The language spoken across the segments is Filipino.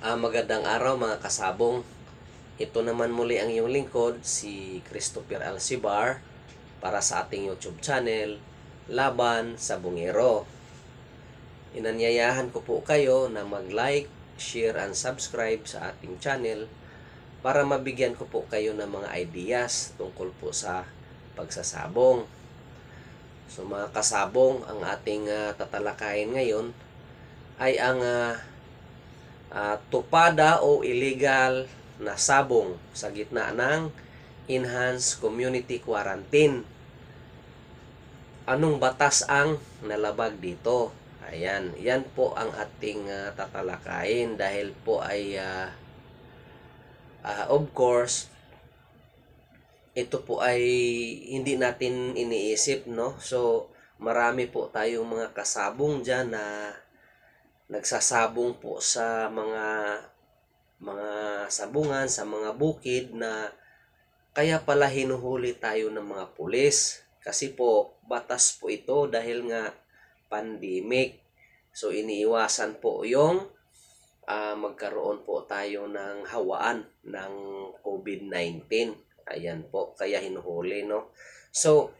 Uh, magandang araw mga kasabong. Ito naman muli ang iyong lingkod, si Christopher Alcibar, para sa ating YouTube channel, Laban sa Bungero. Inanyayahan ko po kayo na mag-like, share, and subscribe sa ating channel para mabigyan ko po kayo ng mga ideas tungkol po sa pagsasabong. So mga kasabong, ang ating uh, tatalakayin ngayon ay ang uh, uh, tupada o illegal na sabong sa gitna ng enhanced community quarantine. Anong batas ang nalabag dito? Ayan, yan po ang ating uh, tatalakayin dahil po ay uh, uh, of course ito po ay hindi natin iniisip no. So marami po tayong mga kasabong diyan na uh, nagsasabong po sa mga mga sabungan, sa mga bukid na kaya pala hinuhuli tayo ng mga pulis. Kasi po, batas po ito dahil nga pandemic. So, iniiwasan po yung uh, magkaroon po tayo ng hawaan ng COVID-19. Ayan po, kaya hinuhuli, no? So,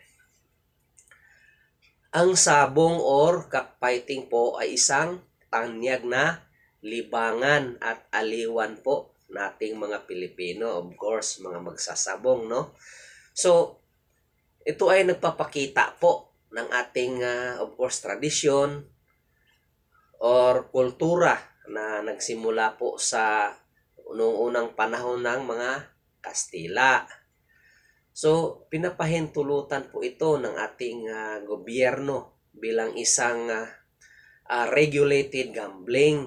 ang sabong or cockfighting po ay isang tanyag na libangan at aliwan po nating mga Pilipino, of course, mga magsasabong, no? So, ito ay nagpapakita po ng ating, uh, of course, tradisyon or kultura na nagsimula po sa noong unang panahon ng mga Kastila. So, pinapahintulutan po ito ng ating uh, gobyerno bilang isang uh, uh, regulated gambling.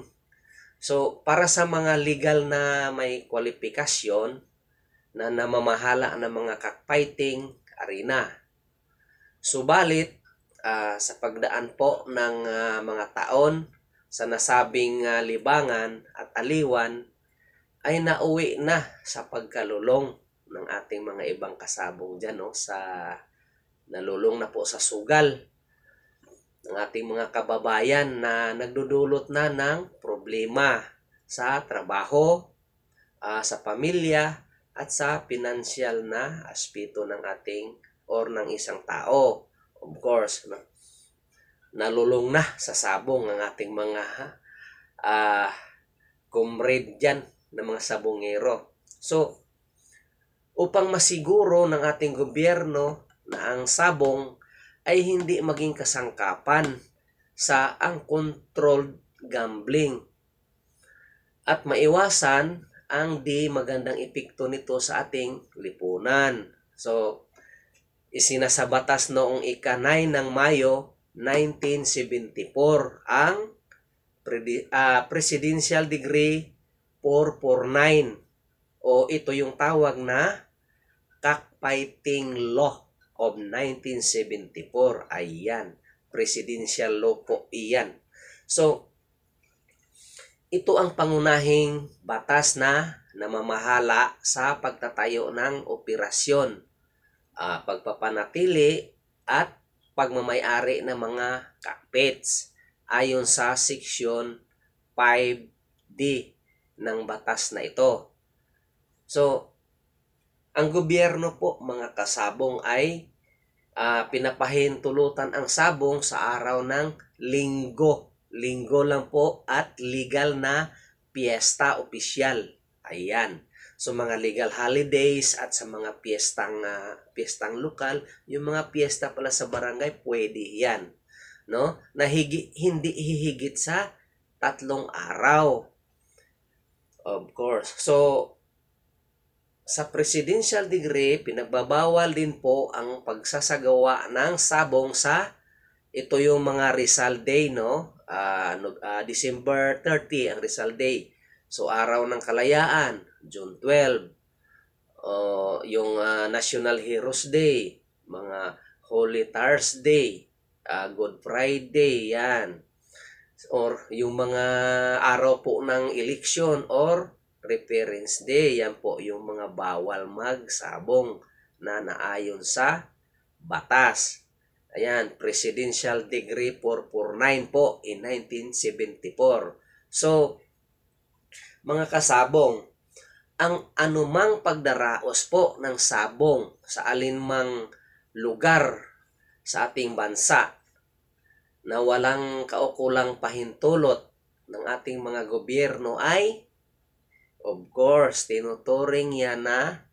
So, para sa mga legal na may kwalifikasyon na namamahala ng mga cockfighting arena. Subalit, uh, sa pagdaan po ng uh, mga taon sa nasabing uh, libangan at aliwan, ay nauwi na sa pagkalulong ng ating mga ibang kasabong dyan no, sa nalulong na po sa sugal ng ating mga kababayan na nagdudulot na ng problema sa trabaho, uh, sa pamilya, at sa financial na aspeto ng ating or ng isang tao. Of course, na, nalulong na sa sabong ang ating mga uh, comrade dyan ng mga sabongero. So, upang masiguro ng ating gobyerno na ang sabong ay hindi maging kasangkapan sa ang controlled gambling at maiwasan ang di magandang epekto nito sa ating lipunan. So, isinasabatas noong ika-9 ng Mayo 1974 ang uh, Presidential Degree 449 o ito yung tawag na cockfighting law of 1974. Ayan, presidential law po iyan. So, ito ang pangunahing batas na namamahala sa pagtatayo ng operasyon, uh, pagpapanatili at pagmamayari ng mga kapits ayon sa section 5D ng batas na ito. So, ang gobyerno po mga kasabong ay uh, pinapahintulutan ang sabong sa araw ng linggo. Linggo lang po at legal na piyesta opisyal. Ayan. So mga legal holidays at sa mga piyestang, uh, piyestang lokal, yung mga piyesta pala sa barangay, pwede yan. No? Na higi, hindi hihigit sa tatlong araw. Of course. So, sa presidential degree, pinagbabawal din po ang pagsasagawa ng sabong sa ito yung mga Rizal Day, no? Uh, uh, December 30 ang Rizal Day. So, araw ng kalayaan, June 12. Uh, yung uh, National Heroes Day, mga Holy Thursday, uh, Good Friday, yan. Or yung mga araw po ng election or Reference Day. Yan po yung mga bawal magsabong na naayon sa batas. Ayan, Presidential Degree 449 po in 1974. So, mga kasabong, ang anumang pagdaraos po ng sabong sa alinmang lugar sa ating bansa na walang kaukulang pahintulot ng ating mga gobyerno ay Of course, tinuturing yan na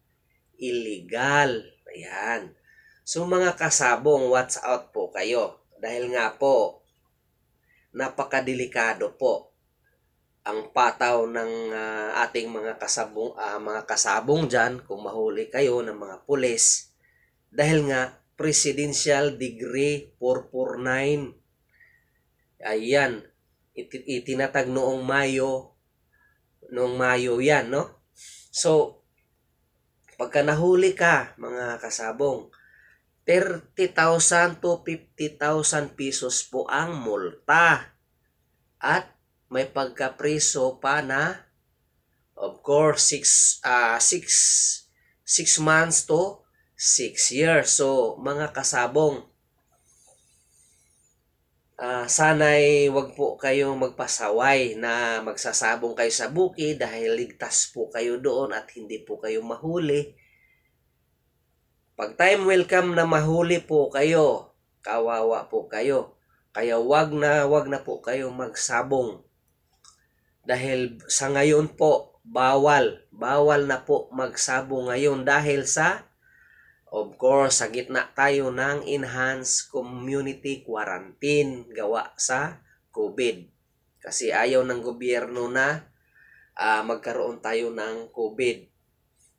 illegal. Ayan. So mga kasabong, watch out po kayo. Dahil nga po, napakadelikado po ang pataw ng uh, ating mga kasabong uh, mga kasabong diyan kung mahuli kayo ng mga pulis dahil nga presidential degree 449 ayan itinatag noong Mayo noong Mayo yan, no? So, pagka nahuli ka, mga kasabong, 30,000 to 50,000 pesos po ang multa. At may pagkapriso pa na, of course, 6 uh, 6 6 months to 6 years. So, mga kasabong, Uh, sana'y wag po kayo magpasaway na magsasabong kayo sa buki dahil ligtas po kayo doon at hindi po kayo mahuli. Pag time welcome na mahuli po kayo, kawawa po kayo. Kaya wag na wag na po kayo magsabong. Dahil sa ngayon po, bawal. Bawal na po magsabong ngayon dahil sa Of course, sa gitna tayo ng enhanced community quarantine gawa sa COVID. Kasi ayaw ng gobyerno na uh, magkaroon tayo ng COVID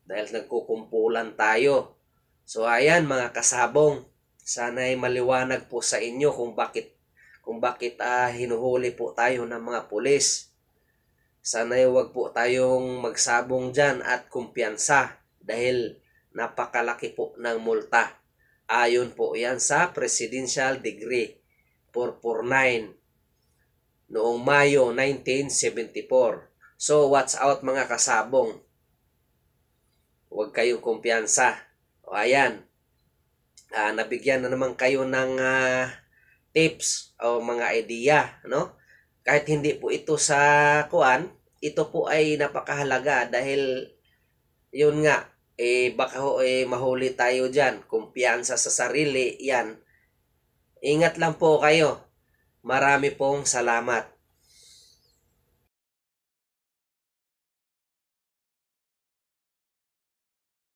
dahil nagkukumpulan tayo. So ayan mga kasabong, sana'y maliwanag po sa inyo kung bakit kung bakit uh, hinuhuli po tayo ng mga pulis. Sana'y wag po tayong magsabong dyan at kumpiyansa dahil Napakalaki po ng multa. Ayon po yan sa Presidential Degree 449 noong Mayo 1974. So watch out mga kasabong. Huwag kayong kumpiyansa. O ayan, uh, nabigyan na naman kayo ng uh, tips o mga idea, no? Kahit hindi po ito sa kuan, ito po ay napakahalaga dahil yun nga eh baka eh, mahuli tayo dyan. Kumpiyansa sa sarili, yan. Ingat lang po kayo. Marami pong salamat.